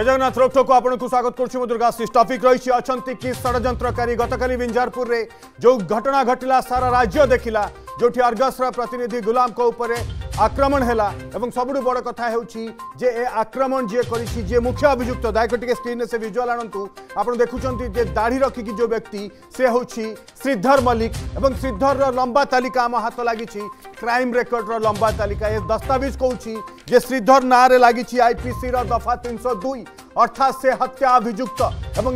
જય જગન્નાથ રોકટોકુ આપણું સ્વાગત કરું દુર્ગાશીષ ટપિક રહી અંતિકી ષડযন্ত্রকারী গতকাল বিঞ্জারপুরে যে ঘটনা ঘটিলা সারা রাজ্য দেখিলা जो आर्गसर प्रतिनिधि गुलाम उपर आक्रमण है सबुठ बड़ कथा जे ए आक्रमण जी करी जी मुख्य अभिजुक्त दायक टे स्क्रीन से भिजुआल आणतु आप देखुंत दाढ़ी रखिकी जो व्यक्ति से हूँ श्रीधर मल्लिक श्रीधर रंबा तालिका आम हाथ लगी क्राइम रेकर्ड लंबा तालिका ये दस्ताविज कौन जे श्रीधर ना लगी आईपीसी दफा तीन सौ दुई अर्थात से हत्या अभिजुक्त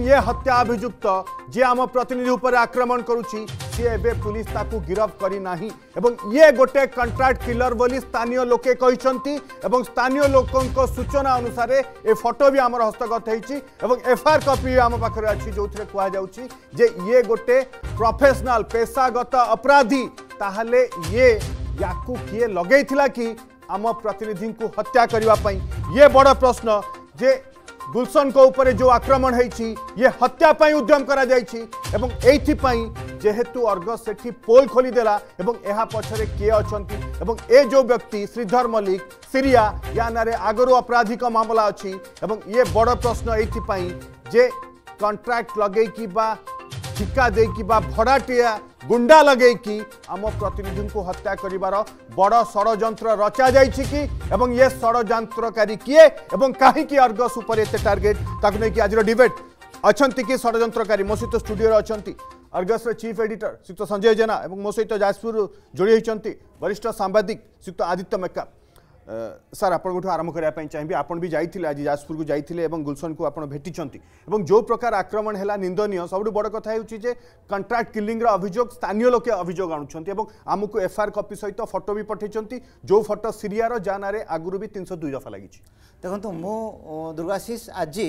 ये हत्या अभिजुक्त जी आम प्रतिनिधि उपर आक्रमण करुच्ची सी एवं पुलिस ताकू गिरफ करना ये गोटे कंट्राक्ट किलर बोली स्थानीय लोके स्थानीय लोकों सूचना अनुसार ए फटो भी आम हस्तगत होफआईआर कपी भी आम पाखे अच्छी जो थे कहुच्छे ये गोटे प्रफेसनाल पेशागत अपराधी ताहले ये या किए लगे कि आम प्रतिनिधि को हत्या करने ये बड़ प्रश्न जे गुलशन उपर जो आक्रमण होती ये हत्यापाई उद्यम करेतु अर्ग से पोल खोलीदेला यह पक्षर किए अच्छा ए जो व्यक्ति श्रीधर मल्लिक सीरिया या ना आगर अपराधिक मामला अच्छी ये बड़ प्रश्न ये कंट्राक्ट लगे ठिका दे कि भड़ाटिया गुंडा लगे कि आम प्रतिनिधि को हत्या कर बड़ षड़ रचा जा षड़ी किए और कहीं अर्गस टार्गेट ताक नहीं कि आज डिबेट अच्छा कि षड़ी मो सहित स्टूडियो अच्छा अर्गस चीफ एडिटर श्रीयुक्त संजय जेना और मो सहित जाजपुर जोड़ी होती वरिष्ठ सांबादिक श्रीयुक्त आदित्य मेका ସାର୍ ଆପଣଙ୍କଠୁ ଆରମ୍ଭ କରିବା ପାଇଁ ଚାହିଁବି ଆପଣ ବି ଯାଇଥିଲେ ଆଜି ଯାଜପୁରକୁ ଯାଇଥିଲେ ଏବଂ ଗୁଲସନକୁ ଆପଣ ଭେଟିଛନ୍ତି ଏବଂ ଯେଉଁ ପ୍ରକାର ଆକ୍ରମଣ ହେଲା ନିନ୍ଦନୀୟ ସବୁଠୁ ବଡ଼ କଥା ହେଉଛି ଯେ କଣ୍ଟ୍ରାକ୍ଟ କିଲିଂର ଅଭିଯୋଗ ସ୍ଥାନୀୟ ଲୋକେ ଅଭିଯୋଗ ଆଣୁଛନ୍ତି ଏବଂ ଆମକୁ ଏଫ୍ଆଇଆର୍ କପି ସହିତ ଫଟୋ ବି ପଠାଇଛନ୍ତି ଯେଉଁ ଫଟୋ ସିରିଆର ଯାହା ନାଁରେ ଆଗରୁ ବି ତିନିଶହ ଦୁଇ ଦଫା ଲାଗିଛି ଦେଖନ୍ତୁ ମୁଁ ଦୁର୍ଗାଶିଷ ଆଜି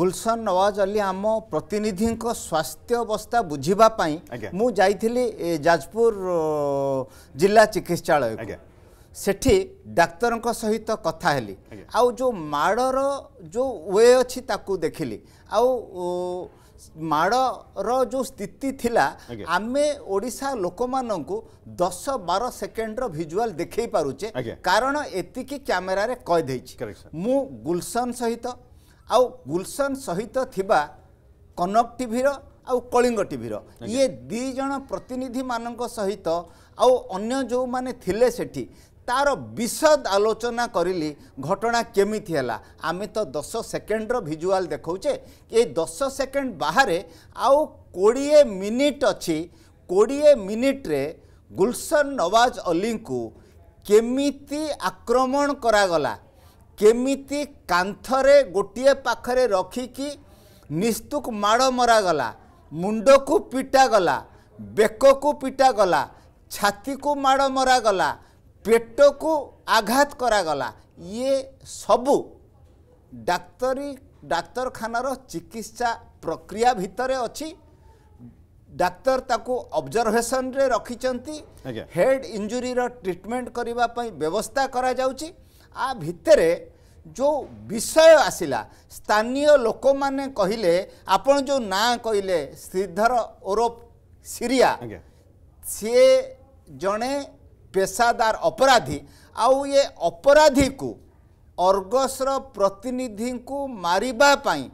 ଗୁଲସନ ନୱାଜ ଅଲି ଆମ ପ୍ରତିନିଧିଙ୍କ ସ୍ୱାସ୍ଥ୍ୟ ଅବସ୍ଥା ବୁଝିବା ପାଇଁ ମୁଁ ଯାଇଥିଲି ଯାଜପୁର ଜିଲ୍ଲା ଚିକିତ୍ସାଳୟକୁ ସେଠି ଡାକ୍ତରଙ୍କ ସହିତ କଥା ହେଲି ଆଉ ଯେଉଁ ମାଡ଼ର ଯେଉଁ ୱେ ଅଛି ତାକୁ ଦେଖିଲି ଆଉ ମାଡ଼ର ଯେଉଁ ସ୍ଥିତି ଥିଲା ଆମେ ଓଡ଼ିଶା ଲୋକମାନଙ୍କୁ ଦଶ ବାର ସେକେଣ୍ଡର ଭିଜୁଆଲ୍ ଦେଖାଇ ପାରୁଛେ କାରଣ ଏତିକି କ୍ୟାମେରାରେ କହିଦେଇଛି ମୁଁ ଗୁଲସନ ସହିତ ଆଉ ଗୁଲସନ ସହିତ ଥିବା କନକ ଟିଭିର ଆଉ କଳିଙ୍ଗ ଟିଭିର ଇଏ ଦୁଇ ଜଣ ପ୍ରତିନିଧିମାନଙ୍କ ସହିତ ଆଉ ଅନ୍ୟ ଯେଉଁମାନେ ଥିଲେ ସେଠି ତାର ବିଶଦ ଆଲୋଚନା କରିଲି ଘଟଣା କେମିତି ହେଲା ଆମେ ତ ଦଶ ସେକେଣ୍ଡର ଭିଜୁଆଲ୍ ଦେଖାଉଛେ ଏ ଦଶ ସେକେଣ୍ଡ ବାହାରେ ଆଉ କୋଡ଼ିଏ ମିନିଟ୍ ଅଛି କୋଡ଼ିଏ ମିନିଟ୍ରେ ଗୁଲସନ ନୱାଜ ଅଲିଙ୍କୁ କେମିତି ଆକ୍ରମଣ କରାଗଲା କେମିତି କାନ୍ଥରେ ଗୋଟିଏ ପାଖରେ ରଖିକି ନିସ୍ତୁକ ମାଡ଼ ମରାଗଲା ମୁଣ୍ଡକୁ ପିଟାଗଲା ବେକକୁ ପିଟାଗଲା ଛାତିକୁ ମାଡ଼ ମରାଗଲା ପେଟକୁ ଆଘାତ କରାଗଲା ଇଏ ସବୁ ଡାକ୍ତରୀ ଡାକ୍ତରଖାନାର ଚିକିତ୍ସା ପ୍ରକ୍ରିୟା ଭିତରେ ଅଛି ଡାକ୍ତର ତାକୁ ଅବଜରଭେସନରେ ରଖିଛନ୍ତି ହେଡ୍ ଇଞ୍ଜୁରୀର ଟ୍ରିଟମେଣ୍ଟ କରିବା ପାଇଁ ବ୍ୟବସ୍ଥା କରାଯାଉଛି ଆ ଭିତରେ ଯେଉଁ ବିଷୟ ଆସିଲା ସ୍ଥାନୀୟ ଲୋକମାନେ କହିଲେ ଆପଣ ଯେଉଁ ନାଁ କହିଲେ ଶ୍ରୀଧର ଓରଫ ସିରିଆ ସିଏ ଜଣେ পেশাদার অপরাধী ଆଉ ଏ ଅପରାଧୀକୁ ଅର୍ଗସ୍ର ପ୍ରତିନିଧିଙ୍କୁ ମାରିବା ପାଇଁ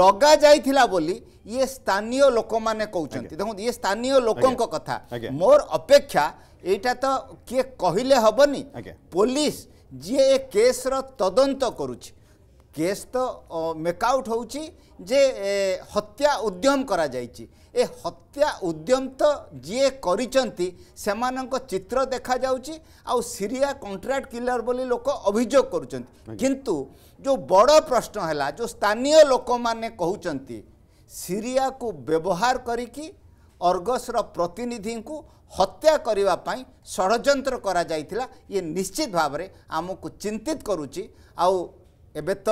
ଲଗାଯାଇଥିଲା ବୋଲି ଇଏ ସ୍ଥାନୀୟ ଲୋକମାନେ କହୁଛନ୍ତି ଦେଖନ୍ତୁ ଇଏ ସ୍ଥାନୀୟ ଲୋକଙ୍କ କଥା ମୋର ଅପେକ୍ଷା ଏଇଟା ତ କିଏ କହିଲେ ହେବନି ପୋଲିସ ଯିଏ ଏ କେସ୍ର ତଦନ୍ତ କରୁଛି କେସ୍ ତ ମେକ୍ ଆଉଟ୍ ହେଉଛି ଯେ ହତ୍ୟା ଉଦ୍ୟମ କରାଯାଇଛି ए हत्या उद्यम तो जीए कर चित्र देखा जारिया कंट्राक्ट किलर बोली लोक अभिजोग कर बड़ प्रश्न है जो स्थानीय लोक मैंने कहते सीरिया को व्यवहार करी अर्गसर प्रतिनिधि को हत्या करने षड्र ये निश्चित भाव आम को चिंतित करुच्ची आ ଏବେ ତ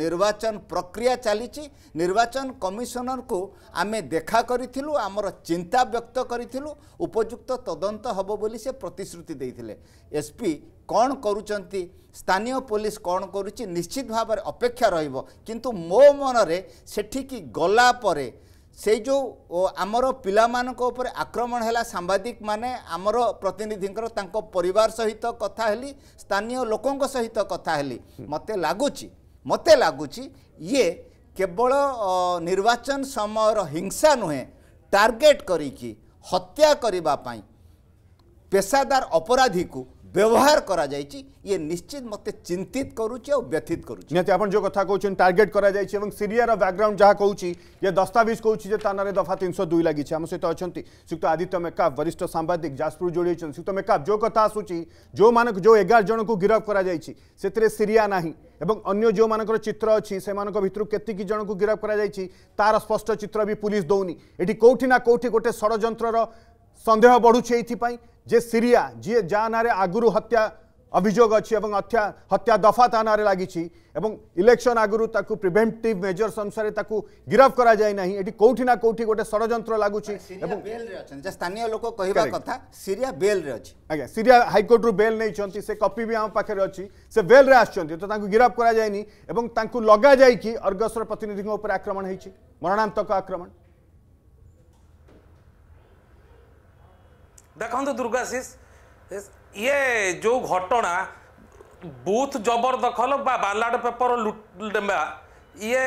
ନିର୍ବାଚନ ପ୍ରକ୍ରିୟା ଚାଲିଛି ନିର୍ବାଚନ କମିଶନରଙ୍କୁ ଆମେ ଦେଖା କରିଥିଲୁ ଆମର ଚିନ୍ତା ବ୍ୟକ୍ତ କରିଥିଲୁ ଉପଯୁକ୍ତ ତଦନ୍ତ ହେବ ବୋଲି ସେ ପ୍ରତିଶ୍ରୁତି ଦେଇଥିଲେ ଏସ୍ପି କ'ଣ କରୁଛନ୍ତି ସ୍ଥାନୀୟ ପୋଲିସ କ'ଣ କରୁଛି ନିଶ୍ଚିତ ଭାବରେ ଅପେକ୍ଷା ରହିବ କିନ୍ତୁ ମୋ ମନରେ ସେଠିକି ଗଲା ପରେ ସେଇ ଯେଉଁ ଆମର ପିଲାମାନଙ୍କ ଉପରେ ଆକ୍ରମଣ ହେଲା ସାମ୍ବାଦିକମାନେ ଆମର ପ୍ରତିନିଧିଙ୍କର ତାଙ୍କ ପରିବାର ସହିତ କଥା ହେଲି ସ୍ଥାନୀୟ ଲୋକଙ୍କ ସହିତ କଥା ହେଲି ମୋତେ ଲାଗୁଛି ମୋତେ ଲାଗୁଛି ଇଏ କେବଳ ନିର୍ବାଚନ ସମୟର ହିଂସା ନୁହେଁ ଟାର୍ଗେଟ୍ କରିକି ହତ୍ୟା କରିବା ପାଇଁ ପେସାଦାର ଅପରାଧୀକୁ व्यवहार करा जाए ये निश्चित मत चिंतित करूँचित करूँ जो कथ कौन टार्गेट कर सीरीयर बैकग्राउंड जहाँ कौन ये दस्ताविज कौन ताना दफा तीन सौ दुई लगी आम सहित अच्छा श्रीक्त आदित्य मेका वरिष्ठ सांबादिक जोड़ी जोड़ श्रीक्त मेकाप जो कथ आसू जो मानक जो एगार जन को गिरफ्त कर सीरीय ना एवं अन्य जो मान चित्र अच्छी से मितर के जन को गिरफ्त कर स्पष्ट चित्र भी पुलिस दौनी ये कौटिना कौटि गोटे षड़ सन्देह बढ़ुच्छे यहीपाई जे सीरिया जी जहाँ ना आगु हत्या अभोग अच्छी हत्या हत्या दफा थाना लगी इलेक्शन आगु प्रिभेन्टिव मेजर्स अनुसार गिरफ्त करना ये कौटी ना कौटी गोटे षड़ लगुच स्थानीय लोक कह सीरिया बेल अच्छे सीरिया हाइकोर्ट रू बेल नहीं कपी भी आम पाखे अच्छी से बेल रे आस गिरफ्त कर लग जा अर्गसर प्रतिनिधि आक्रमण होती मरणातक आक्रमण ଦେଖନ୍ତୁ ଦୁର୍ଗାଶିଷ ଇଏ ଯେଉଁ ଘଟଣା ବୁଥ୍ ଜବରଦଖଲ ବା ବାଲାଡ଼ ପେପର ନେବା ଇଏ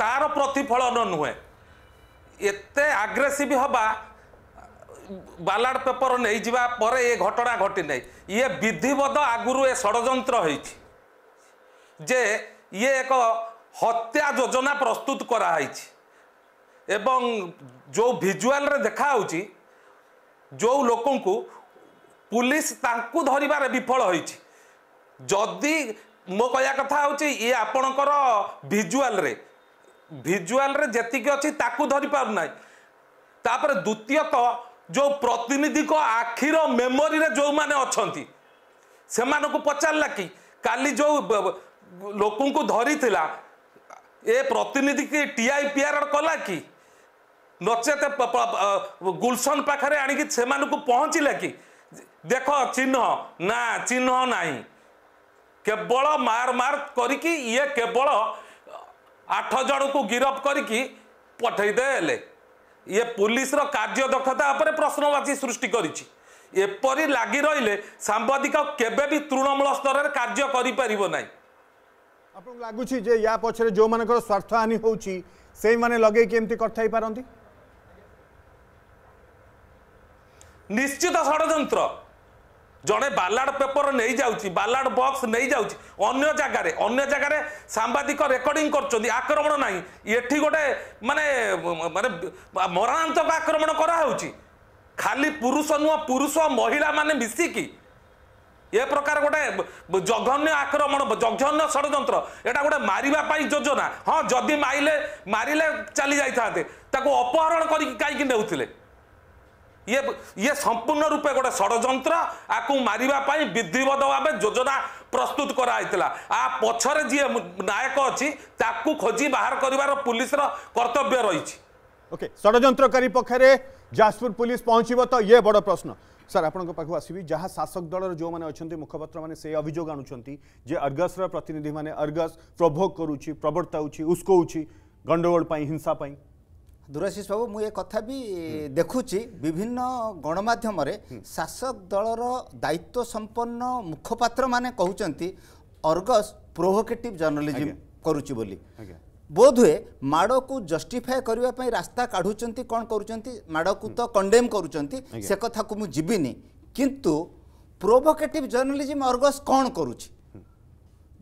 ତାର ପ୍ରତିଫଳନ ନୁହେଁ ଏତେ ଆଗ୍ରେସିଭ୍ ହେବା ବାଲାଡ଼ ପେପର ନେଇଯିବା ପରେ ଏ ଘଟଣା ଘଟିନାହିଁ ଇଏ ବିଧିବଦ୍ଧ ଆଗରୁ ଏ ଷଡ଼ଯନ୍ତ୍ର ହେଇଛି ଯେ ଇଏ ଏକ ହତ୍ୟା ଯୋଜନା ପ୍ରସ୍ତୁତ କରାହେଇଛି ଏବଂ ଯେଉଁ ଭିଜୁଆଲରେ ଦେଖାହେଉଛି ଯେଉଁ ଲୋକଙ୍କୁ ପୁଲିସ ତାଙ୍କୁ ଧରିବାରେ ବିଫଳ ହୋଇଛି ଯଦି ମୋ କହିବା କଥା ହେଉଛି ଇଏ ଆପଣଙ୍କର ଭିଜୁଆଲରେ ଭିଜୁଆଲରେ ଯେତିକି ଅଛି ତାକୁ ଧରିପାରୁନାହିଁ ତାପରେ ଦ୍ୱିତୀୟତଃ ଯେଉଁ ପ୍ରତିନିଧିଙ୍କ ଆଖିର ମେମୋରିରେ ଯେଉଁମାନେ ଅଛନ୍ତି ସେମାନଙ୍କୁ ପଚାରିଲା କି କାଲି ଯେଉଁ ଲୋକଙ୍କୁ ଧରିଥିଲା ଏ ପ୍ରତିନିଧି କି ଟିଆଇ ପିଆର କଲା କି ନଚେତ ଗୁଲସନ ପାଖରେ ଆଣିକି ସେମାନଙ୍କୁ ପହଞ୍ଚିଲା କି ଦେଖ ଚିହ୍ନ ନା ଚିହ୍ନ ନାହିଁ କେବଳ ମାର ମାର କରିକି ଇଏ କେବଳ ଆଠ ଜଣକୁ ଗିରଫ କରିକି ପଠେଇ ଦେଲେ ଇଏ ପୁଲିସର କାର୍ଯ୍ୟ ଦକ୍ଷତା ଉପରେ ପ୍ରଶ୍ନବାଚୀ ସୃଷ୍ଟି କରିଛି ଏପରି ଲାଗି ରହିଲେ ସାମ୍ବାଦିକ କେବେ ବି ତୃଣମୂଳ ସ୍ତରରେ କାର୍ଯ୍ୟ କରିପାରିବ ନାହିଁ ଆପଣଙ୍କୁ ଲାଗୁଛି ଯେ ୟା ପଛରେ ଯେଉଁମାନଙ୍କର ସ୍ୱାର୍ଥ ହାନି ହେଉଛି ସେଇମାନେ ଲଗେଇକି ଏମିତି କଥା ହେଇପାରନ୍ତି ନିଶ୍ଚିତ ଷଡ଼ଯନ୍ତ୍ର ଜଣେ ବାଲାଡ଼ ପେପର ନେଇଯାଉଛି ବାଲାଡ଼ ବକ୍ସ ନେଇଯାଉଛି ଅନ୍ୟ ଜାଗାରେ ଅନ୍ୟ ଜାଗାରେ ସାମ୍ବାଦିକ ରେକର୍ଡିଂ କରୁଛନ୍ତି ଆକ୍ରମଣ ନାହିଁ ଏଠି ଗୋଟେ ମାନେ ମାନେ ମରଣାନ୍ତକ ଆକ୍ରମଣ କରାହେଉଛି ଖାଲି ପୁରୁଷ ନୁହଁ ପୁରୁଷ ମହିଳାମାନେ ମିଶିକି ଏ ପ୍ରକାର ଗୋଟେ ଜଘନ୍ୟ ଆକ୍ରମଣ ଜଘନ୍ୟ ଷଡ଼ଯନ୍ତ୍ର ଏଇଟା ଗୋଟେ ମାରିବା ପାଇଁ ଯୋଜନା ହଁ ଯଦି ମାରିଲେ ମାରିଲେ ଚାଲି ଯାଇଥାନ୍ତେ ତାକୁ ଅପହରଣ କରିକି କାହିଁକି ନେଉଥିଲେ ଇଏ ଇଏ ସମ୍ପୂର୍ଣ୍ଣ ରୂପେ ଗୋଟେ ଷଡ଼ଯନ୍ତ୍ର ଆକୁ ମାରିବା ପାଇଁ ବିଧିବଦ୍ଧ ଭାବେ ଯୋଜନା ପ୍ରସ୍ତୁତ କରାହେଇଥିଲା ଆ ପଛରେ ଯିଏ ନାୟକ ଅଛି ତାକୁ ଖୋଜି ବାହାର କରିବାର ପୁଲିସର କର୍ତ୍ତବ୍ୟ ରହିଛି ଓକେ ଷଡ଼ଯନ୍ତ୍ରକାରୀ ପକ୍ଷରେ ଯାଜପୁର ପୁଲିସ ପହଞ୍ଚିବ ତ ଇଏ ବଡ଼ ପ୍ରଶ୍ନ ସାର୍ ଆପଣଙ୍କ ପାଖକୁ ଆସିବି ଯାହା ଶାସକ ଦଳର ଯେଉଁମାନେ ଅଛନ୍ତି ମୁଖପାତ୍ରମାନେ ସେ ଅଭିଯୋଗ ଆଣୁଛନ୍ତି ଯେ ଅର୍ଗସ୍ର ପ୍ରତିନିଧିମାନେ ଅର୍ଗସ୍ ପ୍ରଭୋଗ କରୁଛି ପ୍ରବର୍ତ୍ତାଉଛି ଉସ୍କଉଛି ଗଣ୍ଡଗୋଳ ପାଇଁ ହିଂସା ପାଇଁ ଦୂରାଶିଷ ବାବୁ ମୁଁ ଏ କଥା ବି ଦେଖୁଛି ବିଭିନ୍ନ ଗଣମାଧ୍ୟମରେ ଶାସକ ଦଳର ଦାୟିତ୍ୱ ସମ୍ପନ୍ନ ମୁଖପାତ୍ରମାନେ କହୁଛନ୍ତି ଅର୍ଗସ୍ ପ୍ରୋଭୋକେଟିଭ୍ ଜର୍ଣ୍ଣାଲିଜିମ୍ କରୁଛି ବୋଲି ବୋଧହୁଏ ମାଡ଼କୁ ଜଷ୍ଟିଫାଏ କରିବା ପାଇଁ ରାସ୍ତା କାଢ଼ୁଛନ୍ତି କ'ଣ କରୁଛନ୍ତି ମାଡ଼କୁ ତ କଣ୍ଡେମ୍ କରୁଛନ୍ତି ସେ କଥାକୁ ମୁଁ ଯିବିନି କିନ୍ତୁ ପ୍ରୋଭୋକେଟିଭ୍ ଜର୍ଣ୍ଣାଲିଜିମ୍ ଅର୍ଗସ୍ କ'ଣ କରୁଛି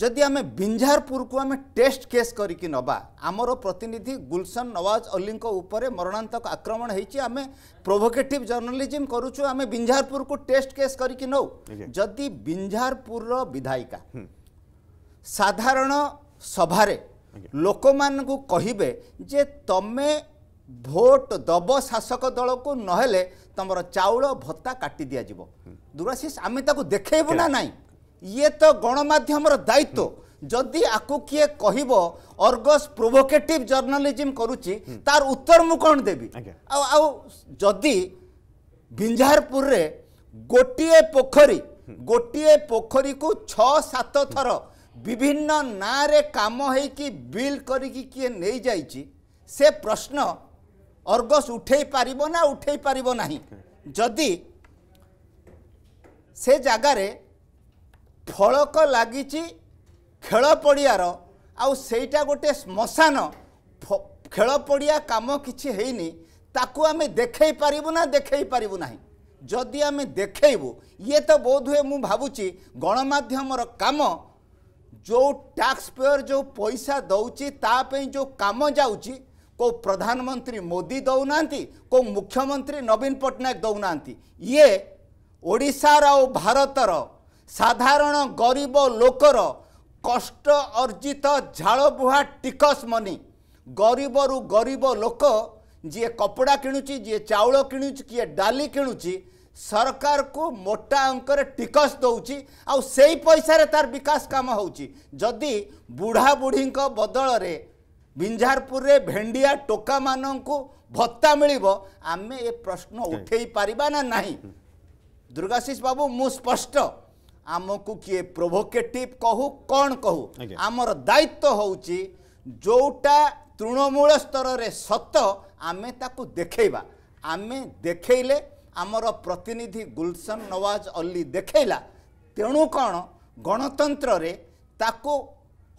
ଯଦି ଆମେ ବିଞ୍ଝାରପୁରକୁ ଆମେ ଟେଷ୍ଟ କେସ୍ କରିକି ନେବା ଆମର ପ୍ରତିନିଧି ଗୁଲସନ ନୱାଜ ଅଲ୍ଲୀଙ୍କ ଉପରେ ମରଣାନ୍ତକ ଆକ୍ରମଣ ହେଇଛି ଆମେ ପ୍ରୋଭୋକେଟିଭ୍ ଜର୍ଣ୍ଣାଲିଜିମ୍ କରୁଛୁ ଆମେ ବିଞ୍ଝାରପୁରକୁ ଟେଷ୍ଟ କେସ୍ କରିକି ନେଉ ଯଦି ବିଞ୍ଝାରପୁରର ବିଧାୟିକା ସାଧାରଣ ସଭାରେ ଲୋକମାନଙ୍କୁ କହିବେ ଯେ ତମେ ଭୋଟ ଦେବ ଶାସକ ଦଳକୁ ନହେଲେ ତମର ଚାଉଳ ଭତ୍ତା କାଟି ଦିଆଯିବ ଦୁରାଶିଷ ଆମେ ତାକୁ ଦେଖେଇବୁ ନା ନାହିଁ ଇଏ ତ ଗଣମାଧ୍ୟମର ଦାୟିତ୍ୱ ଯଦି ଆକୁ କିଏ କହିବ ଅର୍ଗସ୍ ପ୍ରୋଭୋକେଟିଭ୍ ଜର୍ଣ୍ଣାଲିଜିମ୍ କରୁଛି ତାର ଉତ୍ତର ମୁଁ କ'ଣ ଦେବି ଆଉ ଆଉ ଯଦି ବିଞ୍ଝାରପୁରରେ ଗୋଟିଏ ପୋଖରୀ ଗୋଟିଏ ପୋଖରୀକୁ ଛଅ ସାତ ଥର ବିଭିନ୍ନ ନାଁରେ କାମ ହେଇକି ବିଲ୍ କରିକି କିଏ ନେଇଯାଇଛି ସେ ପ୍ରଶ୍ନ ଅର୍ଗସ୍ ଉଠେଇ ପାରିବ ନା ଉଠେଇ ପାରିବ ନାହିଁ ଯଦି ସେ ଜାଗାରେ ଫଳକ ଲାଗିଛି ଖେଳ ପଡ଼ିଆର ଆଉ ସେଇଟା ଗୋଟେ ଶ୍ମଶାନ ଖେଳ ପଡ଼ିଆ କାମ କିଛି ହେଇନି ତାକୁ ଆମେ ଦେଖେଇ ପାରିବୁ ନା ଦେଖେଇ ପାରିବୁ ନାହିଁ ଯଦି ଆମେ ଦେଖେଇବୁ ଇଏ ତ ବୋଧ ହୁଏ ମୁଁ ଭାବୁଛି ଗଣମାଧ୍ୟମର କାମ ଯେଉଁ ଟ୍ୟାକ୍ସ ପେୟର ଯେଉଁ ପଇସା ଦେଉଛି ତା ପାଇଁ ଯେଉଁ କାମ ଯାଉଛି କେଉଁ ପ୍ରଧାନମନ୍ତ୍ରୀ ମୋଦି ଦେଉନାହାନ୍ତି କେଉଁ ମୁଖ୍ୟମନ୍ତ୍ରୀ ନବୀନ ପଟ୍ଟନାୟକ ଦେଉନାହାନ୍ତି ଇଏ ଓଡ଼ିଶାର ଆଉ ଭାରତର ସାଧାରଣ ଗରିବ ଲୋକର କଷ୍ଟ ଅର୍ଜିତ ଝାଳବୁହା ଟିକସ ମନି ଗରିବରୁ ଗରିବ ଲୋକ ଯିଏ କପଡ଼ା କିଣୁଛି ଯିଏ ଚାଉଳ କିଣୁଛି କିଏ ଡାଲି କିଣୁଛି ସରକାରକୁ ମୋଟା ଅଙ୍କରେ ଟିକସ ଦେଉଛି ଆଉ ସେଇ ପଇସାରେ ତାର ବିକାଶ କାମ ହେଉଛି ଯଦି ବୁଢ଼ାବୁଢ଼ୀଙ୍କ ବଦଳରେ ବିଞ୍ଝାରପୁରରେ ଭେଣ୍ଡିଆ ଟୋକାମାନଙ୍କୁ ଭତ୍ତା ମିଳିବ ଆମେ ଏ ପ୍ରଶ୍ନ ଉଠାଇ ପାରିବା ନା ନାହିଁ ଦୁର୍ଗାଶିଷ ବାବୁ ମୁଁ ସ୍ପଷ୍ଟ ଆମକୁ କିଏ ପ୍ରୋଭୋକେଟିଭ୍ କହୁ କ'ଣ କହୁ ଆମର ଦାୟିତ୍ୱ ହେଉଛି ଯେଉଁଟା ତୃଣମୂଳ ସ୍ତରରେ ସତ ଆମେ ତାକୁ ଦେଖେଇବା ଆମେ ଦେଖେଇଲେ ଆମର ପ୍ରତିନିଧି ଗୁଲସନ ନୱାଜ ଅଲ୍ଲୀ ଦେଖେଇଲା ତେଣୁ କ'ଣ ଗଣତନ୍ତ୍ରରେ ତାକୁ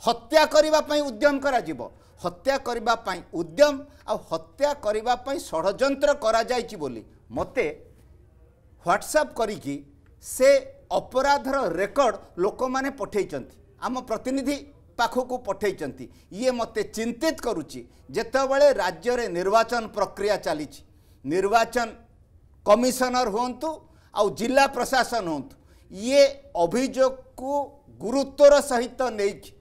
ହତ୍ୟା କରିବା ପାଇଁ ଉଦ୍ୟମ କରାଯିବ ହତ୍ୟା କରିବା ପାଇଁ ଉଦ୍ୟମ ଆଉ ହତ୍ୟା କରିବା ପାଇଁ ଷଡ଼ଯନ୍ତ୍ର କରାଯାଇଛି ବୋଲି ମୋତେ ହ୍ୱାଟ୍ସଆପ୍ କରିକି ସେ ଅପରାଧର ରେକର୍ଡ଼ ଲୋକମାନେ ପଠାଇଛନ୍ତି ଆମ ପ୍ରତିନିଧି ପାଖକୁ ପଠାଇଛନ୍ତି ଇଏ ମୋତେ ଚିନ୍ତିତ କରୁଛି ଯେତେବେଳେ ରାଜ୍ୟରେ ନିର୍ବାଚନ ପ୍ରକ୍ରିୟା ଚାଲିଛି ନିର୍ବାଚନ କମିଶନର ହୁଅନ୍ତୁ ଆଉ ଜିଲ୍ଲା ପ୍ରଶାସନ ହୁଅନ୍ତୁ ଇଏ ଅଭିଯୋଗକୁ ଗୁରୁତ୍ୱର ସହିତ ନେଇକି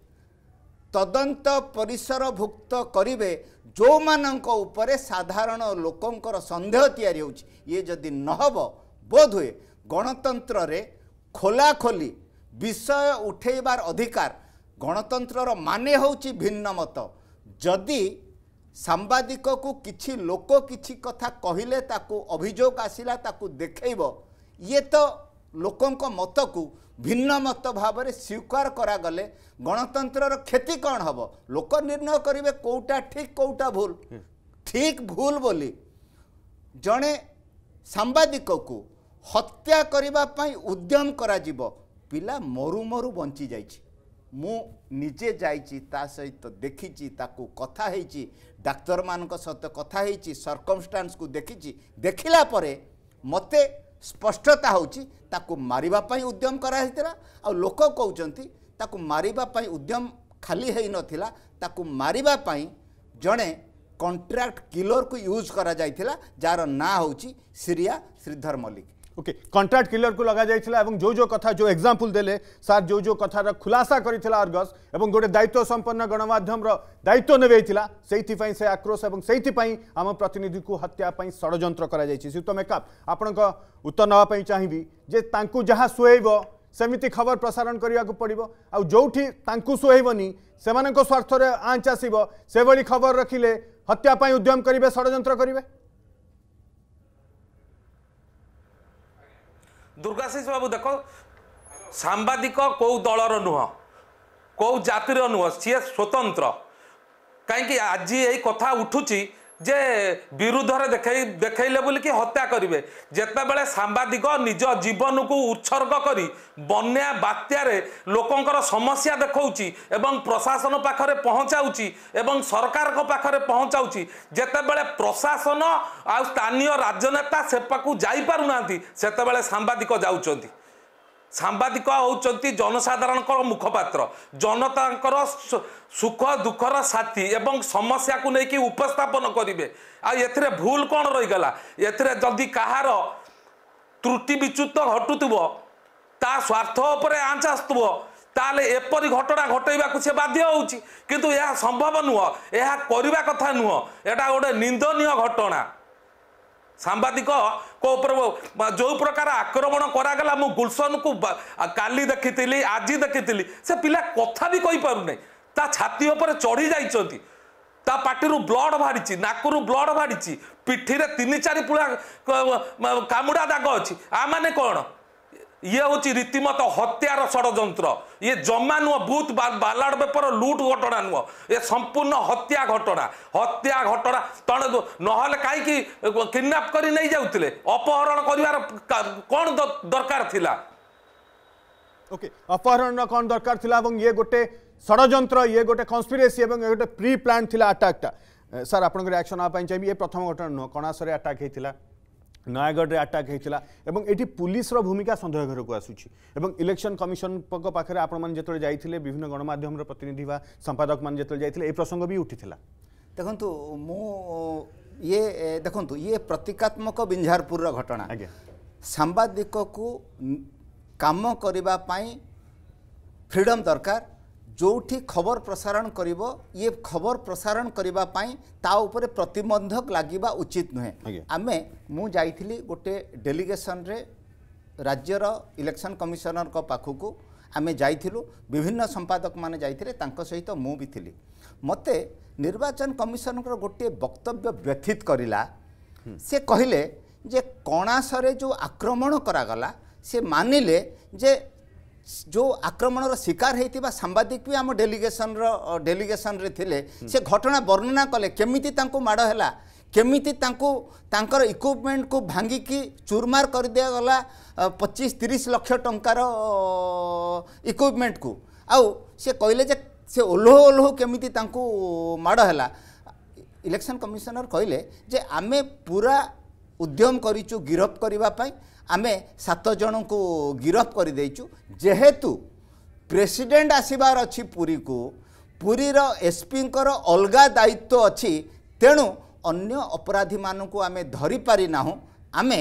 ତଦନ୍ତ ପରିସରଭୁକ୍ତ କରିବେ ଯେଉଁମାନଙ୍କ ଉପରେ ସାଧାରଣ ଲୋକଙ୍କର ସନ୍ଦେହ ତିଆରି ହେଉଛି ଇଏ ଯଦି ନ ହେବ ବୋଧ ହୁଏ ଗଣତନ୍ତ୍ରରେ ଖୋଲାଖୋଲି ବିଷୟ ଉଠେଇବାର ଅଧିକାର ଗଣତନ୍ତ୍ରର ମାନେ ହେଉଛି ଭିନ୍ନ ମତ ଯଦି ସାମ୍ବାଦିକକୁ କିଛି ଲୋକ କିଛି କଥା କହିଲେ ତାକୁ ଅଭିଯୋଗ ଆସିଲା ତାକୁ ଦେଖେଇବ ଇଏ ତ ଲୋକଙ୍କ ମତକୁ ଭିନ୍ନ ମତ ଭାବରେ ସ୍ୱୀକାର କରାଗଲେ ଗଣତନ୍ତ୍ରର କ୍ଷତି କ'ଣ ହେବ ଲୋକ ନିର୍ଣ୍ଣୟ କରିବେ କେଉଁଟା ଠିକ୍ କେଉଁଟା ଭୁଲ ଠିକ୍ ଭୁଲ ବୋଲି ଜଣେ ସାମ୍ବାଦିକକୁ ହତ୍ୟା କରିବା ପାଇଁ ଉଦ୍ୟମ କରାଯିବ ପିଲା ମରୁ ମରୁ ବଞ୍ଚିଯାଇଛି ମୁଁ ନିଜେ ଯାଇଛି ତା ସହିତ ଦେଖିଛି ତାକୁ କଥା ହେଇଛି ଡାକ୍ତରମାନଙ୍କ ସହିତ କଥା ହେଇଛି ସର୍କମଷ୍ଟାନ୍ସକୁ ଦେଖିଛି ଦେଖିଲା ପରେ ମୋତେ ସ୍ପଷ୍ଟତା ହେଉଛି ତାକୁ ମାରିବା ପାଇଁ ଉଦ୍ୟମ କରାହେଇଥିଲା ଆଉ ଲୋକ କହୁଛନ୍ତି ତାକୁ ମାରିବା ପାଇଁ ଉଦ୍ୟମ ଖାଲି ହେଇନଥିଲା ତାକୁ ମାରିବା ପାଇଁ ଜଣେ କଣ୍ଟ୍ରାକ୍ଟ କିଲରକୁ ୟୁଜ୍ କରାଯାଇଥିଲା ଯାହାର ନାଁ ହେଉଛି Siria Shridhar Mallick okay contract killer को लगा जाइए और जो जो कथा जो एग्जांपल देले सार जो जो कथार खुलासा करगस और गोटे दायित्व संपन्न गणमाध्यम दायित्व ने से आक्रोश और से आम प्रतिनिधि को हत्यापाई षड़ सीत मेकअप आपण का उत्तर नापी चाहिए जे जहाँ सुहैब सेमती खबर प्रसारण करवाक पड़ो आ जो सुहैबन से स्वार्थर आँच आसवे खबर रखिले हत्यापाई उद्यम करेंगे षड़े ଦୁର୍ଗାଶିଷ ବାବୁ ଦେଖ ସାମ୍ବାଦିକ କେଉଁ ଦଳର ନୁହଁ କେଉଁ ଜାତିର ନୁହଁ ସିଏ ସ୍ୱତନ୍ତ୍ର କାହିଁକି ଆଜି ଏଇ କଥା ଉଠୁଛି ଯେ ବିରୁଦ୍ଧରେ ଦେଖେଇ ଦେଖେଇଲେ ବୋଲିକି ହତ୍ୟା କରିବେ ଯେତେବେଳେ ସାମ୍ବାଦିକ ନିଜ ଜୀବନକୁ ଉତ୍ସର୍ଗ କରି ବନ୍ୟା ବାତ୍ୟାରେ ଲୋକଙ୍କର ସମସ୍ୟା ଦେଖାଉଛି ଏବଂ ପ୍ରଶାସନ ପାଖରେ ପହଞ୍ଚାଉଛି ଏବଂ ସରକାରଙ୍କ ପାଖରେ ପହଞ୍ଚାଉଛି ଯେତେବେଳେ ପ୍ରଶାସନ ଆଉ ସ୍ଥାନୀୟ ରାଜନେତା ସେପାକୁ ଯାଇପାରୁନାହାନ୍ତି ସେତେବେଳେ ସାମ୍ବାଦିକ ଯାଉଛନ୍ତି ସାମ୍ବାଦିକ ହେଉଛନ୍ତି ଜନସାଧାରଣଙ୍କର ମୁଖପାତ୍ର ଜନତାଙ୍କର ସୁଖ ଦୁଃଖର ସାଥି ଏବଂ ସମସ୍ୟାକୁ ନେଇକି ଉପସ୍ଥାପନ କରିବେ ଆଉ ଏଥିରେ ଭୁଲ କ'ଣ ରହିଗଲା ଏଥିରେ ଯଦି କାହାର ତ୍ରୁଟି ବିଚ୍ୟୁତ ଘଟୁଥିବ ତା ସ୍ୱାର୍ଥ ଉପରେ ଆଞ୍ଚ ଆସୁଥିବ ତାହେଲେ ଏପରି ଘଟଣା ଘଟେଇବାକୁ ସେ ବାଧ୍ୟ ହେଉଛି କିନ୍ତୁ ଏହା ସମ୍ଭବ ନୁହଁ ଏହା କରିବା କଥା ନୁହଁ ଏଇଟା ଗୋଟେ ନିନ୍ଦନୀୟ ଘଟଣା ସାମ୍ବାଦିକ ଉପରେ ଯେଉଁ ପ୍ରକାର ଆକ୍ରମଣ କରାଗଲା ମୁଁ ଗୁଲସନକୁ କାଲି ଦେଖିଥିଲି ଆଜି ଦେଖିଥିଲି ସେ ପିଲା କଥା ବି କହିପାରୁନାହିଁ ତା ଛାତି ଉପରେ ଚଢ଼ି ଯାଇଛନ୍ତି ତା ପାଟିରୁ ବ୍ଲଡ଼ ବାହାରିଛି ନାକରୁ ବ୍ଲଡ଼ ବାହାରିଛି ପିଠିରେ ତିନି ଚାରି ପୁଳା କାମୁଡ଼ା ଦାଗ ଅଛି ଆମାନେ କ'ଣ ইয়ে হচ্ছে রীতিমত হত্যার ষড়যন্ত্র ইয়ে জমা নুহ বুথ বালাড বেপার লুট ঘটনা নুহ এ সম্পূর্ণ হত্যা ঘটনা হত্যা ঘটনা তেমন নহলে কী কিডন্যাপ করে নিয়ে যাওতিলে অপহরণ করিবার কোন দরকার থিলা ওকে অপহরণ কোন দরকার থিলা এবং ইয়ে গোটে ষড়যন্ত্র ইয়ে গোটে কনস্পিরেসি এবং ইয়ে গোটে প্রি প্ল্যান থিলা অ্যাটাকটা স্যার আপনার রিয়াকশন নেওয়া চাইবি এ প্রথম ঘটনা নুহ কণাসরে অ্যাটাক হয়েছিল ନୟାଗଡ଼ରେ ଆଟାକ୍ ହେଇଥିଲା ଏବଂ ଏଠି ପୁଲିସର ଭୂମିକା ସନ୍ଦେହ ଘରକୁ ଆସୁଛି ଏବଂ ଇଲେକ୍ସନ କମିଶନଙ୍କ ପାଖରେ ଆପଣମାନେ ଯେତେବେଳେ ଯାଇଥିଲେ ବିଭିନ୍ନ ଗଣମାଧ୍ୟମର ପ୍ରତିନିଧି ବା ସମ୍ପାଦକମାନେ ଯେତେବେଳେ ଯାଇଥିଲେ ଏ ପ୍ରସଙ୍ଗ ବି ଉଠିଥିଲା ଦେଖନ୍ତୁ ମୁଁ ଇଏ ଦେଖନ୍ତୁ ଇଏ ପ୍ରତୀକାତ୍ମକ ବିଞ୍ଝାରପୁରର ଘଟଣା ସାମ୍ବାଦିକକୁ କାମ କରିବା ପାଇଁ ଫ୍ରିଡ଼ମ୍ ଦରକାର ଯେଉଁଠି ଖବର ପ୍ରସାରଣ କରିବ ଇଏ ଖବର ପ୍ରସାରଣ କରିବା ପାଇଁ ତା ଉପରେ ପ୍ରତିବନ୍ଧକ ଲାଗିବା ଉଚିତ ନୁହେଁ ଆମେ ମୁଁ ଯାଇଥିଲି ଗୋଟେ ଡେଲିଗେସନରେ ରାଜ୍ୟର ଇଲେକ୍ସନ କମିଶନରଙ୍କ ପାଖକୁ ଆମେ ଯାଇଥିଲୁ ବିଭିନ୍ନ ସମ୍ପାଦକମାନେ ଯାଇଥିଲେ ତାଙ୍କ ସହିତ ମୁଁ ବି ଥିଲି ମୋତେ ନିର୍ବାଚନ କମିଶନଙ୍କର ଗୋଟିଏ ବକ୍ତବ୍ୟ ବ୍ୟଥିତ କରିଲା ସେ କହିଲେ ଯେ କଣାସରେ ଯେଉଁ ଆକ୍ରମଣ କରାଗଲା ସେ ମାନିଲେ ଯେ जो आक्रमणर शिकार होता सांबादिक भी आम डेलीगेसन डेलीगेसन थे से घटना वर्णना कले केमी माड़ है केमी इक्विपमेंट को भांगिकी चूरमार कर दिगला पचीस तीस लक्ष ट इक्विपमेंट को आउ से कहले से ओल्ह ओल्ह केमी माड़ है इलेक्शन कमिशनर कहले आमे पूरा ଉଦ୍ୟମ କରିଛୁ ଗିରଫ କରିବା ପାଇଁ ଆମେ ସାତ ଜଣଙ୍କୁ ଗିରଫ କରିଦେଇଛୁ ଯେହେତୁ ପ୍ରେସିଡ଼େଣ୍ଟ ଆସିବାର ଅଛି ପୁରୀକୁ ପୁରୀର ଏସ୍ପିଙ୍କର ଅଲଗା ଦାୟିତ୍ୱ ଅଛି ତେଣୁ ଅନ୍ୟ ଅପରାଧୀମାନଙ୍କୁ ଆମେ ଧରିପାରିନାହୁଁ ଆମେ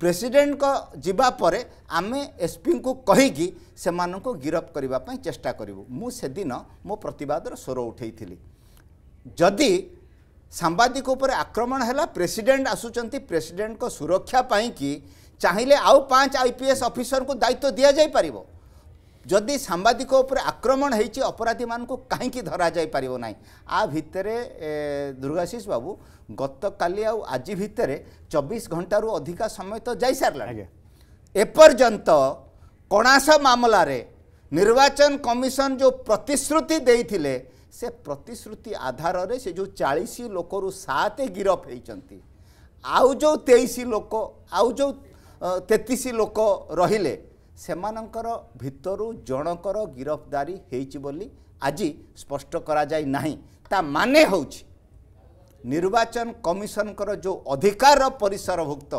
ପ୍ରେସିଡ଼େଣ୍ଟଙ୍କ ଯିବା ପରେ ଆମେ ଏସ୍ପିଙ୍କୁ କହିକି ସେମାନଙ୍କୁ ଗିରଫ କରିବା ପାଇଁ ଚେଷ୍ଟା କରିବୁ ମୁଁ ସେଦିନ ମୋ ପ୍ରତିବାଦର ସ୍ୱର ଉଠାଇଥିଲି ଯଦି ସାମ୍ବାଦିକ ଉପରେ ଆକ୍ରମଣ ହେଲା ପ୍ରେସିଡେଣ୍ଟ ଆସୁଛନ୍ତି ପ୍ରେସିଡେଣ୍ଟଙ୍କ ସୁରକ୍ଷା ପାଇଁକି ଚାହିଁଲେ ଆଉ ପାଞ୍ଚ ଆଇ ପି ଏସ୍ ଅଫିସରଙ୍କୁ ଦାୟିତ୍ୱ ଦିଆଯାଇପାରିବ ଯଦି ସାମ୍ବାଦିକ ଉପରେ ଆକ୍ରମଣ ହେଇଛି ଅପରାଧୀମାନଙ୍କୁ କାହିଁକି ଧରାଯାଇପାରିବ ନାହିଁ ଆ ଭିତରେ ଦୁର୍ଗାଶିଷ ବାବୁ ଗତକାଲି ଆଉ ଆଜି ଭିତରେ ଚବିଶ ଘଣ୍ଟାରୁ ଅଧିକା ସମୟ ତ ଯାଇସାରିଲାଣି ଏପର୍ଯ୍ୟନ୍ତ କଣାସ ମାମଲାରେ ନିର୍ବାଚନ କମିଶନ ଯେଉଁ ପ୍ରତିଶ୍ରୁତି ଦେଇଥିଲେ ସେ ପ୍ରତିଶ୍ରୁତି ଆଧାରରେ ସେ ଯେଉଁ ଚାଳିଶ ଲୋକରୁ ସାତ ଗିରଫ ହୋଇଛନ୍ତି ଆଉ ଯେଉଁ ତେଇଶ ଲୋକ ଆଉ ଯେଉଁ ତେତିଶ ଲୋକ ରହିଲେ ସେମାନଙ୍କର ଭିତରୁ ଜଣଙ୍କର ଗିରଫଦାରୀ ହୋଇଛି ବୋଲି ଆଜି ସ୍ପଷ୍ଟ କରାଯାଇ ନାହିଁ ତା ମାନେ ହେଉଛି ନିର୍ବାଚନ କମିଶନଙ୍କର ଯେଉଁ ଅଧିକାର ପରିସରଭୁକ୍ତ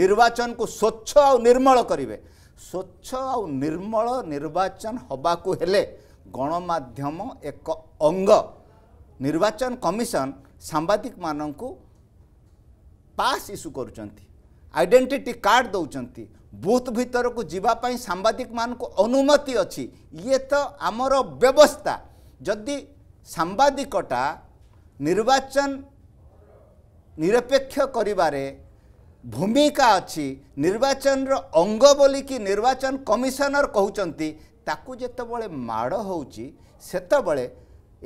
ନିର୍ବାଚନକୁ ସ୍ୱଚ୍ଛ ଆଉ ନିର୍ମଳ କରିବେ ସ୍ୱଚ୍ଛ ଆଉ ନିର୍ମଳ ନିର୍ବାଚନ ହେବାକୁ ହେଲେ ଗଣମାଧ୍ୟମ ଏକ ଅଙ୍ଗ ନିର୍ବାଚନ କମିଶନ ସାମ୍ବାଦିକମାନଙ୍କୁ ପାସ୍ ଇସ୍ୟୁ କରୁଛନ୍ତି ଆଇଡ଼େଣ୍ଟିଟି କାର୍ଡ଼ ଦେଉଛନ୍ତି ବୁଥ୍ ଭିତରକୁ ଯିବା ପାଇଁ ସାମ୍ବାଦିକମାନଙ୍କୁ ଅନୁମତି ଅଛି ଇଏ ତ ଆମର ବ୍ୟବସ୍ଥା ଯଦି ସାମ୍ବାଦିକଟା ନିର୍ବାଚନ ନିରପେକ୍ଷ କରିବାରେ ଭୂମିକା ଅଛି ନିର୍ବାଚନର ଅଙ୍ଗ ବୋଲିକି ନିର୍ବାଚନ କମିଶନର କହୁଛନ୍ତି ତାକୁ ଯେତେବେଳେ ମାଡ଼ ହେଉଛି ସେତେବେଳେ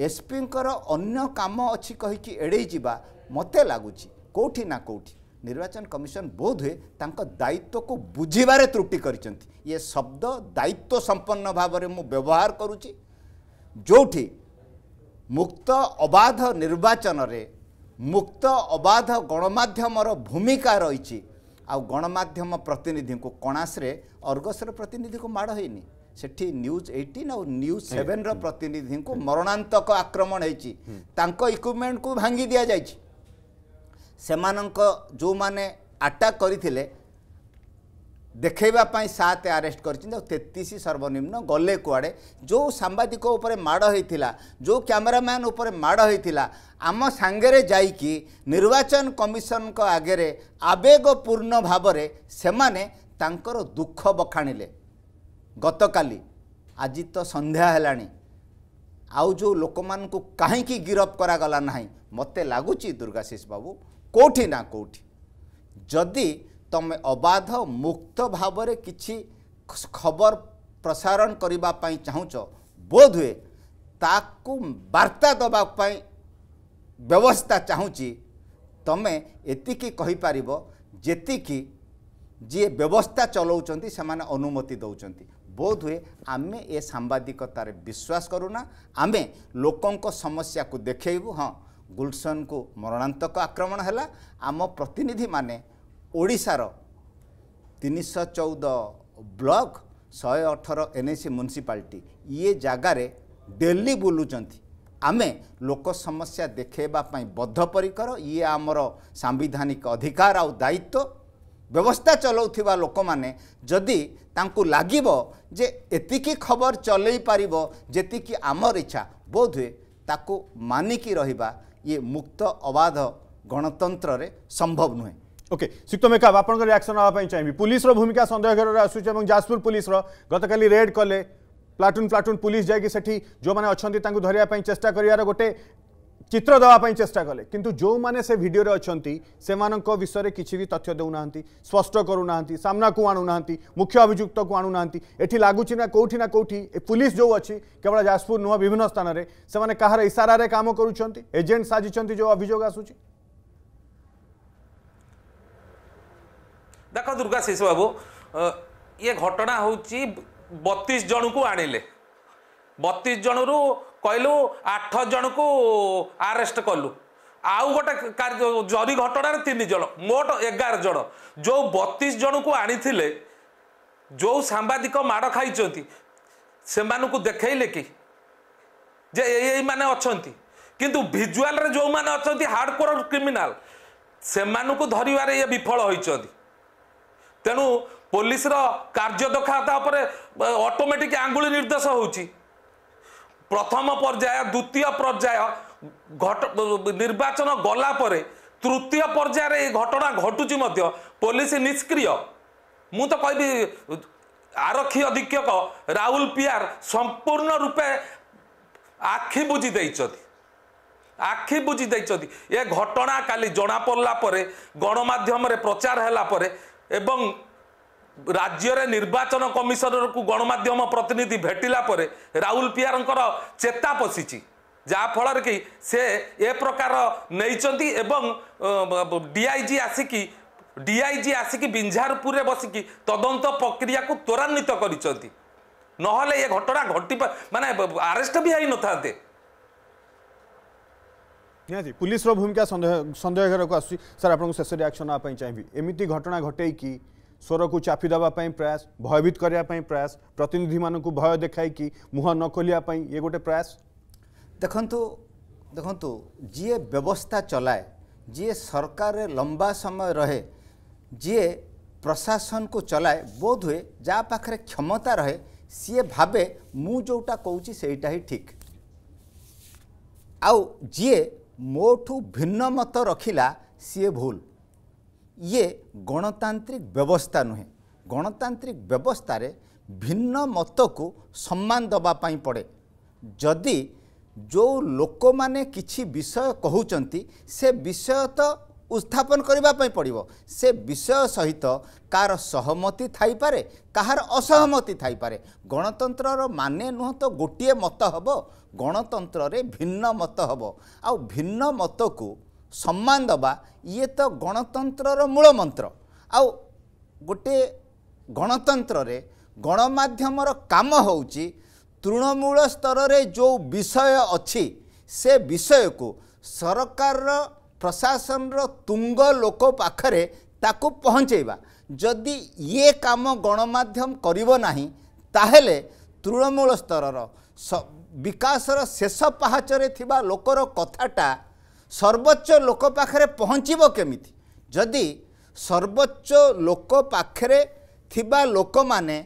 ଏସ୍ପିଙ୍କର ଅନ୍ୟ କାମ ଅଛି କହିକି ଏଡ଼େଇ ଯିବା ମୋତେ ଲାଗୁଛି କେଉଁଠି ନା କେଉଁଠି ନିର୍ବାଚନ କମିଶନ ବୋଧ ହୁଏ ତାଙ୍କ ଦାୟିତ୍ୱକୁ ବୁଝିବାରେ ତ୍ରୁଟି କରିଛନ୍ତି ଇଏ ଶବ୍ଦ ଦାୟିତ୍ୱ ସମ୍ପନ୍ନ ଭାବରେ ମୁଁ ବ୍ୟବହାର କରୁଛି ଯେଉଁଠି ମୁକ୍ତ ଅବାଧ ନିର୍ବାଚନରେ ମୁକ୍ତ ଅବାଧ ଗଣମାଧ୍ୟମର ଭୂମିକା ରହିଛି ଆଉ ଗଣମାଧ୍ୟମ ପ୍ରତିନିଧିଙ୍କୁ କଣାସରେ ଅର୍ଗସର ପ୍ରତିନିଧିକୁ ମାଡ଼ ହେଇନି ସେଠି ନ୍ୟୁଜ୍ ଏଇଟିନ୍ ଆଉ ନ୍ୟୁଜ୍ ସେଭେନ୍ର ପ୍ରତିନିଧିଙ୍କୁ ମରଣାନ୍ତକ ଆକ୍ରମଣ ହେଇଛି ତାଙ୍କ ଇକ୍ୟୁପମେଣ୍ଟକୁ ଭାଙ୍ଗି ଦିଆଯାଇଛି ସେମାନଙ୍କ ଯେଉଁମାନେ ଆଟାକ୍ କରିଥିଲେ ଦେଖେଇବା ପାଇଁ ସାତ ଆରେଷ୍ଟ କରିଛନ୍ତି ଆଉ ତେତିଶ ସର୍ବନିମ୍ନ ଗଲେ କୁଆଡ଼େ ଯେଉଁ ସାମ୍ବାଦିକ ଉପରେ ମାଡ଼ ହୋଇଥିଲା ଯେଉଁ କ୍ୟାମେରାମ୍ୟାନ୍ ଉପରେ ମାଡ଼ ହୋଇଥିଲା ଆମ ସାଙ୍ଗରେ ଯାଇକି ନିର୍ବାଚନ କମିଶନଙ୍କ ଆଗରେ ଆବେଗପୂର୍ଣ୍ଣ ଭାବରେ ସେମାନେ ତାଙ୍କର ଦୁଃଖ ବଖାଣିଲେ ଗତକାଲି ଆଜି ତ ସନ୍ଧ୍ୟା ହେଲାଣି ଆଉ ଯେଉଁ ଲୋକମାନଙ୍କୁ କାହିଁକି ଗିରଫ କରାଗଲା ନାହିଁ ମୋତେ ଲାଗୁଛି ଦୁର୍ଗାଶିଷ ବାବୁ କେଉଁଠି ନା କେଉଁଠି ଯଦି ତୁମେ ଅବାଧ ମୁକ୍ତ ଭାବରେ କିଛି ଖବର ପ୍ରସାରଣ କରିବା ପାଇଁ ଚାହୁଁଛ ବୋଧହୁଏ ତାକୁ ବାର୍ତ୍ତା ଦେବା ପାଇଁ ବ୍ୟବସ୍ଥା ଚାହୁଁଛି ତୁମେ ଏତିକି କହିପାରିବ ଯେତିକି ଯିଏ ବ୍ୟବସ୍ଥା ଚଲାଉଛନ୍ତି ସେମାନେ ଅନୁମତି ଦେଉଛନ୍ତି ବୋଧ ହୁଏ ଆମେ ଏ ସାମ୍ବାଦିକତାରେ ବିଶ୍ୱାସ କରୁନା ଆମେ ଲୋକଙ୍କ ସମସ୍ୟାକୁ ଦେଖେଇବୁ ହଁ ଗୁଲସନ୍କୁ ମରଣାନ୍ତକ ଆକ୍ରମଣ ହେଲା ଆମ ପ୍ରତିନିଧିମାନେ ଓଡ଼ିଶାର ତିନିଶହ ଚଉଦ ବ୍ଲକ୍ ଶହେ ଅଠର ଏନ୍ ଏସି ମ୍ୟୁନିସିପାଲିଟି ଇଏ ଜାଗାରେ ଡେଲି ବୁଲୁଛନ୍ତି ଆମେ ଲୋକ ସମସ୍ୟା ଦେଖେଇବା ପାଇଁ ବଦ୍ଧପରିକର ଇଏ ଆମର ସାମ୍ବିଧାନିକ ଅଧିକାର ଆଉ ଦାୟିତ୍ୱ ବ୍ୟବସ୍ଥା ଚଲାଉଥିବା ଲୋକମାନେ ଯଦି ତାଙ୍କୁ ଲାଗିବ ଯେ ଏତିକି ଖବର ଚଲେଇ ପାରିବ ଯେତିକି ଆମର ଇଚ୍ଛା ବୋଧହୁଏ ତାକୁ ମାନିକି ରହିବା ଇଏ ମୁକ୍ତ ଅବାଧ ଗଣତନ୍ତ୍ରରେ ସମ୍ଭବ ନୁହେଁ ଓକେ ସୁକ୍ତ ମେକାବ ଆପଣଙ୍କ ରିଆକ୍ସନ୍ ନେବା ପାଇଁ ଚାହିଁବି ପୁଲିସର ଭୂମିକା ସନ୍ଦେହ ଘେରରେ ଆସୁଛି ଏବଂ ଯାଜପୁର ପୁଲିସର ଗତକାଲି ରେଡ୍ କଲେ ପ୍ଲାଟୁନ୍ ପ୍ଲାଟୁନ୍ ପୁଲିସ ଯାଇକି ସେଠି ଯେଉଁମାନେ ଅଛନ୍ତି ତାଙ୍କୁ ଧରିବା ପାଇଁ ଚେଷ୍ଟା କରିବାର ଗୋଟେ चित्र देवाई चेषा कले कि जो मैंने से भिडियो अच्छा से विषय में किसी भी तथ्य देना स्पष्ट करूना सामना को आणुना मुख्य अभुक्त को आणुना ये लगुच ना कौटी ना पुलिस जो अच्छी केवल जाजपुर नुह विभिन्न स्थान में कहार इशारा काम करजेन्ट साजिंट जो अभोग आसू देख दुर्गा शेष बाबू ये घटना हूँ बतीस जन को आणिले बतीस जन रु କହିଲୁ ଆଠ ଜଣକୁ ଆରେଷ୍ଟ କଲୁ ଆଉ ଗୋଟେ ଜରି ଘଟଣାରେ ତିନି ଜଣ ମୋଟ ଏଗାର ଜଣ ଯେଉଁ ବତିଶ ଜଣକୁ ଆଣିଥିଲେ ଯେଉଁ ସାମ୍ବାଦିକ ମାଡ଼ ଖାଇଛନ୍ତି ସେମାନଙ୍କୁ ଦେଖେଇଲେ କି ଯେ ଏଇ ଏଇମାନେ ଅଛନ୍ତି କିନ୍ତୁ ଭିଜୁଆଲରେ ଯେଉଁମାନେ ଅଛନ୍ତି ହାର୍ଡ଼କୋର କ୍ରିମିନାଲ ସେମାନଙ୍କୁ ଧରିବାରେ ଇଏ ବିଫଳ ହୋଇଛନ୍ତି ତେଣୁ ପୋଲିସର କାର୍ଯ୍ୟଦକ୍ଷତା ଉପରେ ଅଟୋମେଟିକ୍ ଆଙ୍ଗୁଳି ନିର୍ଦ୍ଦେଶ ହେଉଛି ପ୍ରଥମ ପର୍ଯ୍ୟାୟ ଦ୍ୱିତୀୟ ପର୍ଯ୍ୟାୟ ଘଟ ନିର୍ବାଚନ ଗଲା ପରେ ତୃତୀୟ ପର୍ଯ୍ୟାୟରେ ଏ ଘଟଣା ଘଟୁଛି ମଧ୍ୟ ପୋଲିସ ନିଷ୍କ୍ରିୟ ମୁଁ ତ କହିବି ଆରକ୍ଷୀ ଅଧୀକ୍ଷକ ରାହୁଲ ପିଆର ସମ୍ପୂର୍ଣ୍ଣ ରୂପେ ଆଖି ବୁଝି ଦେଇଛନ୍ତି ଆଖି ବୁଝି ଦେଇଛନ୍ତି ଏ ଘଟଣା କାଲି ଜଣାପଡ଼ିଲା ପରେ ଗଣମାଧ୍ୟମରେ ପ୍ରଚାର ହେଲା ପରେ ଏବଂ ରାଜ୍ୟରେ ନିର୍ବାଚନ କମିଶନରକୁ ଗଣମାଧ୍ୟମ ପ୍ରତିନିଧି ଭେଟିଲା ପରେ ରାହୁଲ ପିଆରଙ୍କର ଚେତା ପଶିଛି ଯାହାଫଳରେ କି ସେ ଏ ପ୍ରକାର ନେଇଛନ୍ତି ଏବଂ ଡିଆଇଜି ଆସିକି ଡିଆଇଜି ଆସିକି ବିଞ୍ଝାରପୁରରେ ବସିକି ତଦନ୍ତ ପ୍ରକ୍ରିୟାକୁ ତ୍ୱରାନ୍ୱିତ କରିଛନ୍ତି ନହେଲେ ଏ ଘଟଣା ଘଟି ମାନେ ଆରେଷ୍ଟ ବି ହେଇନଥାନ୍ତେ ନିହାତି ପୁଲିସର ଭୂମିକା ସନ୍ଦେହ ସନ୍ଦେହ ଘେରକୁ ଆସୁଛି ସାର୍ ଆପଣଙ୍କୁ ଶେଷ ରିଆକ୍ସନ୍ ନେବା ପାଇଁ ଚାହିଁବି ଏମିତି ଘଟଣା ଘଟେଇକି स्वर को चापी देवाई प्रयास भयभीत करने प्रयास प्रतिनिधि मान भय देखा कि मुह न खोलियापी ये गोटे प्रयास देखु देखु जीए व्यवस्था चलाए जीए सरकार लंबा समय रहे जीए प्रशासन को चलाए बोध हुए जहाँ पाखे क्षमता रहे सीए भावे मुटा कौच से ही ठीक आए मोठू भिन्न मत रखिला सीए भूल ଇଏ ଗଣତାନ୍ତ୍ରିକ ବ୍ୟବସ୍ଥା ନୁହେଁ ଗଣତାନ୍ତ୍ରିକ ବ୍ୟବସ୍ଥାରେ ଭିନ୍ନ ମତକୁ ସମ୍ମାନ ଦେବା ପାଇଁ ପଡ଼େ ଯଦି ଯେଉଁ ଲୋକମାନେ କିଛି ବିଷୟ କହୁଛନ୍ତି ସେ ବିଷୟ ତ ଉତ୍ଥାପନ କରିବା ପାଇଁ ପଡ଼ିବ ସେ ବିଷୟ ସହିତ କାହାର ସହମତି ଥାଇପାରେ କାହାର ଅସହମତି ଥାଇପାରେ ଗଣତନ୍ତ୍ରର ମାନେ ନୁହଁ ତ ଗୋଟିଏ ମତ ହେବ ଗଣତନ୍ତ୍ରରେ ଭିନ୍ନ ମତ ହେବ ଆଉ ଭିନ୍ନ ମତକୁ ସମ୍ମାନ ଦେବା ଇଏ ତ ଗଣତନ୍ତ୍ରର ମୂଳ ମନ୍ତ୍ର ଆଉ ଗୋଟିଏ ଗଣତନ୍ତ୍ରରେ ଗଣମାଧ୍ୟମର କାମ ହେଉଛି ତୃଣମୂଳ ସ୍ତରରେ ଯେଉଁ ବିଷୟ ଅଛି ସେ ବିଷୟକୁ ସରକାରର ପ୍ରଶାସନର ତୁଙ୍ଗ ଲୋକ ପାଖରେ ତାକୁ ପହଞ୍ଚାଇବା ଯଦି ଇଏ କାମ ଗଣମାଧ୍ୟମ କରିବ ନାହିଁ ତାହେଲେ ତୃଣମୂଳ ସ୍ତରର ବିକାଶର ଶେଷ ପାହାଚରେ ଥିବା ଲୋକର କଥାଟା ସର୍ବୋଚ୍ଚ ଲୋକ ପାଖରେ ପହଞ୍ଚିବ କେମିତି ଯଦି ସର୍ବୋଚ୍ଚ ଲୋକ ପାଖରେ ଥିବା ଲୋକମାନେ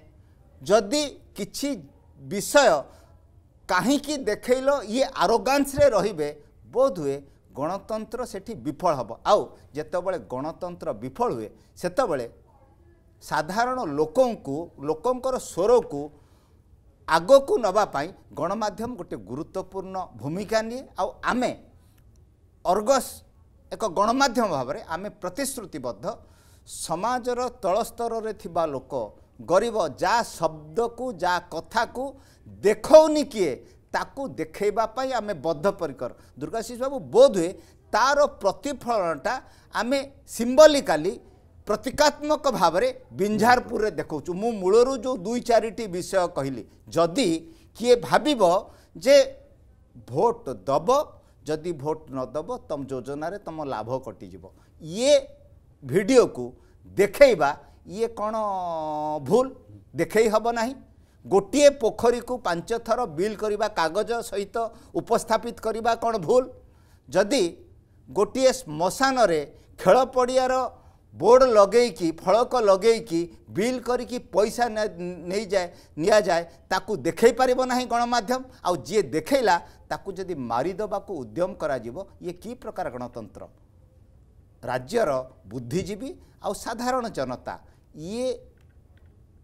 ଯଦି କିଛି ବିଷୟ କାହିଁକି ଦେଖେଇଲ ଇଏ ଆରୋଗାନ୍ସରେ ରହିବେ ବୋଧ ହୁଏ ଗଣତନ୍ତ୍ର ସେଠି ବିଫଳ ହେବ ଆଉ ଯେତେବେଳେ ଗଣତନ୍ତ୍ର ବିଫଳ ହୁଏ ସେତେବେଳେ ସାଧାରଣ ଲୋକଙ୍କୁ ଲୋକଙ୍କର ସ୍ୱରକୁ ଆଗକୁ ନେବା ପାଇଁ ଗଣମାଧ୍ୟମ ଗୋଟିଏ ଗୁରୁତ୍ୱପୂର୍ଣ୍ଣ ଭୂମିକା ନିଏ ଆଉ ଆମେ ଅର୍ଗସ୍ ଏକ ଗଣମାଧ୍ୟମ ଭାବରେ ଆମେ ପ୍ରତିଶ୍ରୁତିବଦ୍ଧ ସମାଜର ତଳସ୍ତରରେ ଥିବା ଲୋକ ଗରିବ ଯାହା ଶବ୍ଦକୁ ଯାହା କଥାକୁ ଦେଖଉନି କିଏ ତାକୁ ଦେଖେଇବା ପାଇଁ ଆମେ ବଦ୍ଧପରିକର ଦୁର୍ଗାଶିଷ ବାବୁ ବୋଧ ହୁଏ ତା'ର ପ୍ରତିଫଳନଟା ଆମେ ସିମ୍ବଲିକାଲି ପ୍ରତୀକାତ୍ମକ ଭାବରେ ବିଞ୍ଝାରପୁରରେ ଦେଖାଉଛୁ ମୁଁ ମୂଳରୁ ଯେଉଁ ଦୁଇ ଚାରିଟି ବିଷୟ କହିଲି ଯଦି କିଏ ଭାବିବ ଯେ ଭୋଟ ଦେବ ଯଦି ଭୋଟ୍ ନଦେବ ତୁମ ଯୋଜନାରେ ତୁମ ଲାଭ କଟିଯିବ ଇଏ ଭିଡ଼ିଓକୁ ଦେଖେଇବା ଇଏ କ'ଣ ଭୁଲ ଦେଖେଇ ହେବ ନାହିଁ ଗୋଟିଏ ପୋଖରୀକୁ ପାଞ୍ଚ ଥର ବିଲ୍ କରିବା କାଗଜ ସହିତ ଉପସ୍ଥାପିତ କରିବା କ'ଣ ଭୁଲ ଯଦି ଗୋଟିଏ ଶ୍ମଶାନରେ ଖେଳ ପଡ଼ିଆର ବୋର୍ଡ଼ ଲଗେଇକି ଫଳକ ଲଗେଇକି ବିଲ୍ କରିକି ପଇସା ନେଇଯାଏ ନିଆଯାଏ ତାକୁ ଦେଖେଇ ପାରିବ ନାହିଁ ଗଣମାଧ୍ୟମ ଆଉ ଯିଏ ଦେଖେଇଲା ତାକୁ ଯଦି ମାରିଦେବାକୁ ଉଦ୍ୟମ କରାଯିବ ଇଏ କି ପ୍ରକାର ଗଣତନ୍ତ୍ର ରାଜ୍ୟର ବୁଦ୍ଧିଜୀବୀ ଆଉ ସାଧାରଣ ଜନତା ଇଏ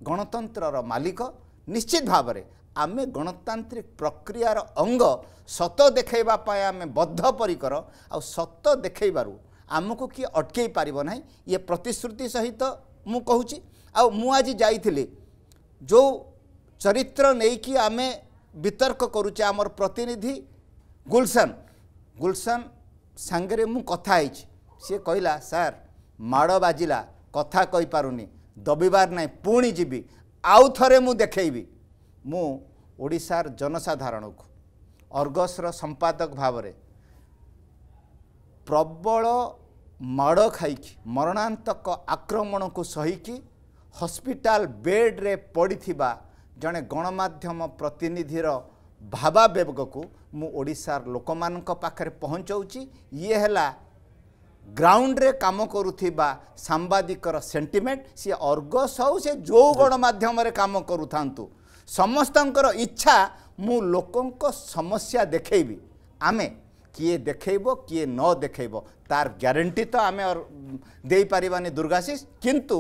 ଗଣତନ୍ତ୍ରର ମାଲିକ ନିଶ୍ଚିତ ଭାବରେ ଆମେ ଗଣତାନ୍ତ୍ରିକ ପ୍ରକ୍ରିୟାର ଅଙ୍ଗ ସତ ଦେଖାଇବା ପାଇଁ ଆମେ ବଦ୍ଧପରିକର ଆଉ ସତ ଦେଖାଇବାରୁ ଆମକୁ କିଏ ଅଟକେଇ ପାରିବ ନାହିଁ ଇଏ ପ୍ରତିଶ୍ରୁତି ସହିତ ମୁଁ କହୁଛି ଆଉ ମୁଁ ଆଜି ଯାଇଥିଲି ଯେଉଁ ଚରିତ୍ର ନେଇକି ଆମେ ବିତର୍କ କରୁଛେ ଆମର ପ୍ରତିନିଧି ଗୁଲସନ ଗୁଲସନ ସାଙ୍ଗରେ ମୁଁ କଥା ହେଇଛି ସିଏ କହିଲା ସାର୍ ମାଡ଼ ବାଜିଲା କଥା କହିପାରୁନି ଦବିବାର ନାହିଁ ପୁଣି ଯିବି ଆଉ ଥରେ ମୁଁ ଦେଖେଇବି ମୁଁ ଓଡ଼ିଶାର ଜନସାଧାରଣକୁ ଅର୍ଗସର ସମ୍ପାଦକ ଭାବରେ ପ୍ରବଳ ମାଡ଼ ଖାଇକି ମରଣାନ୍ତକ ଆକ୍ରମଣକୁ ସହିକି ହସ୍ପିଟାଲ ବେଡ଼୍ରେ ପଡ଼ିଥିବା ଜଣେ ଗଣମାଧ୍ୟମ ପ୍ରତିନିଧିର ଭାବାବେଗକୁ ମୁଁ ଓଡ଼ିଶାର ଲୋକମାନଙ୍କ ପାଖରେ ପହଞ୍ଚାଉଛି ଇଏ ହେଲା ଗ୍ରାଉଣ୍ଡରେ କାମ କରୁଥିବା ସାମ୍ବାଦିକର ସେଣ୍ଟିମେଣ୍ଟ ସିଏ ଅର୍ଗସ୍ ହେଉ ସେ ଯେଉଁ ଗଣମାଧ୍ୟମରେ କାମ କରୁଥାନ୍ତୁ ସମସ୍ତଙ୍କର ଇଚ୍ଛା ମୁଁ ଲୋକଙ୍କ ସମସ୍ୟା ଦେଖେଇବି ଆମେ କିଏ ଦେଖେଇବ କିଏ ନ ଦେଖେଇବ ତାର ଗ୍ୟାରେଣ୍ଟି ତ ଆମେ ଦେଇପାରିବାନି ଦୁର୍ଗାଶିଷ କିନ୍ତୁ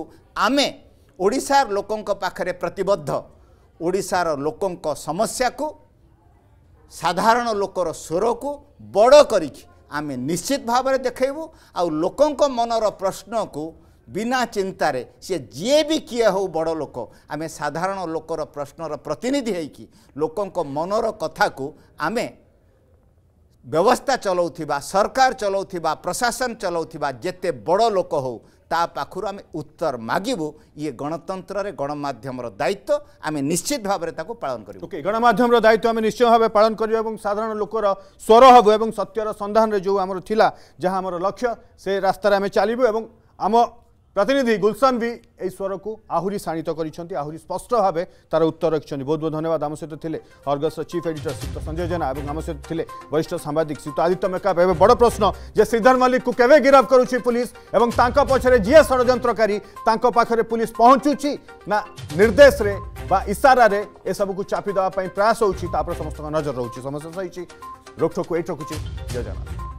ଆମେ ଓଡ଼ିଶାର ଲୋକଙ୍କ ପାଖରେ ପ୍ରତିବଦ୍ଧ ଓଡ଼ିଶାର ଲୋକଙ୍କ ସମସ୍ୟାକୁ ସାଧାରଣ ଲୋକର ସ୍ୱରକୁ ବଡ଼ କରିକି ଆମେ ନିଶ୍ଚିତ ଭାବରେ ଦେଖାଇବୁ ଆଉ ଲୋକଙ୍କ ମନର ପ୍ରଶ୍ନକୁ ବିନା ଚିନ୍ତାରେ ସିଏ ଯିଏ ବି କିଏ ହେଉ ବଡ଼ ଲୋକ ଆମେ ସାଧାରଣ ଲୋକର ପ୍ରଶ୍ନର ପ୍ରତିନିଧି ହେଇକି ଲୋକଙ୍କ ମନର କଥାକୁ ଆମେ ବ୍ୟବସ୍ଥା ଚଲାଉଥିବା ସରକାର ଚଲାଉଥିବା ପ୍ରଶାସନ ଚଲାଉଥିବା ଯେତେ ବଡ଼ ଲୋକ ହେଉ ତା ପାଖରୁ ଆମେ ଉତ୍ତର ମାଗିବୁ ଇଏ ଗଣତନ୍ତ୍ରରେ ଗଣମାଧ୍ୟମର ଦାୟିତ୍ୱ ଆମେ ନିଶ୍ଚିତ ଭାବରେ ତାକୁ ପାଳନ କରିବୁ ଓକେ ଗଣମାଧ୍ୟମର ଦାୟିତ୍ୱ ଆମେ ନିଶ୍ଚୟ ଭାବେ ପାଳନ କରିବୁ ଏବଂ ସାଧାରଣ ଲୋକର ସ୍ୱର ହେବୁ ଏବଂ ସତ୍ୟର ସନ୍ଧାନରେ ଯେଉଁ ଆମର ଥିଲା ଯାହା ଆମର ଲକ୍ଷ୍ୟ ସେ ରାସ୍ତାରେ ଆମେ ଚାଲିବୁ ଏବଂ ଆମ ପ୍ରତିନିଧି ଗୁଲସନ ବି ଏହି ସ୍ୱରକୁ ଆହୁରି ଶାଣିତ କରିଛନ୍ତି ଆହୁରି ସ୍ପଷ୍ଟ ଭାବେ ତାର ଉତ୍ତର ରଖିଛନ୍ତି ବହୁତ ବହୁତ ଧନ୍ୟବାଦ ଆମ ସହିତ ଥିଲେ ଅର୍ଗସର ଚିଫ୍ ଏଡିଟର ଶ୍ରୀଯୁକ୍ତ ସଞ୍ଜୟ ଜେନା ଏବଂ ଆମ ସହିତ ଥିଲେ ବରିଷ୍ଠ ସାମ୍ବାଦିକ ଶ୍ରୀଯୁକ୍ତ ଆଦିତ୍ୟ ମେକାପ ଏବେ ବଡ଼ ପ୍ରଶ୍ନ ଯେ ଶ୍ରୀଧର ମଲ୍ଲିକକୁ କେବେ ଗିରଫ କରୁଛି ପୁଲିସ୍ ଏବଂ ତାଙ୍କ ପଛରେ ଯିଏ ଷଡ଼ଯନ୍ତ୍ରକାରୀ ତାଙ୍କ ପାଖରେ ପୁଲିସ୍ ପହଞ୍ଚୁଛି ନା ନିର୍ଦ୍ଦେଶରେ ବା ଇସାରାରେ ଏସବୁକୁ ଚାପି ଦେବା ପାଇଁ ପ୍ରୟାସ ହେଉଛି ତା ଉପରେ ସମସ୍ତଙ୍କ ନଜର ରହୁଛି ସମସ୍ୟା ସହିଛି ରୋକଠୋକ ଏଇଠି ରଖୁଛି ଜୟ ଜଗନ୍ନାଥ